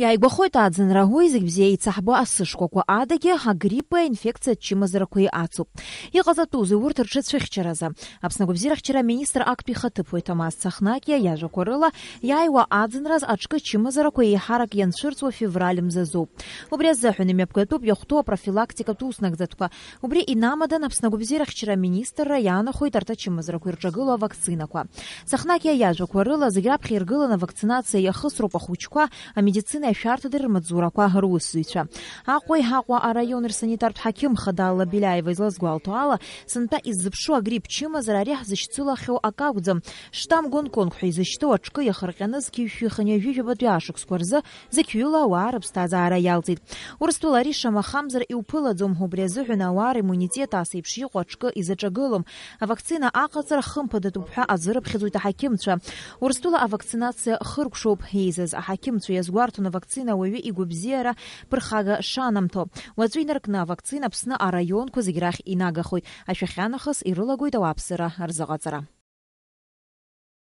Иааигәахоит аӡынра зегь бзиа еицаҳбо асышкәакәа адагьы агриппа аинфекциа чымазарақәа иҟацуп. Иҟаҵатәузеи урҭ рҽыцәыхьчаразы? Аԥснагәабзиарахьчара министр актә ихаҭыԥуеит Цахнакиа иажәақәа рыла иааиуа аӡынраз аҿкы еиҳарак ианцәырҵуа февраль мзазоуп. Убри азыҳәан имҩаԥгатәуп иахәҭоу Убри инамадан министрра иаанахоит арҭ ирҿагылоу авакцинақәа. Цахнакиа иажәақәа рыла зегь раԥхьа иргыланы авакцинациа иахысроуп ахәыҷқәа, ашәарҭадырра маҵзурақәа русзуҩцәа Аҟәеи Ҳаҟәа араион рсанитартә ҳақьым хада Алла Белиаева излазгәалҭо ала сынтәа иззыԥшу агрипп чымазара ари ҳзышьцылахьоу акакәӡам штам гонконг ҳәа изышьҭоу аҿкы иахырҟьаныз қьышәи хынҩажәижәабатәи ашықәсқәа рзы зықьҩыла ауаа рыԥсҭазаара иалҵит урыстәыла ари шамахамзар иуԥылаӡом убри азыҳәан ауаа иммунитет асеиԥш иҟоу аҿкы изаҿагылом авакцина аҟаҵара хымԥадатәуп ҳәа азырыԥхьаӡоит аҳақьымцәа урыстәыла авакцинациа хыркәшоуп еизаз аҳақьымцәа иазгәарҭон вакцина уаҩы игәабзиара ԥырхага шанамҭо уаҵәы инаркны авакцина аԥсны араион қәа зегь рахь инагахоит ашәахьа нахыс ирылагоит ауааԥсыра рзыҟаҵара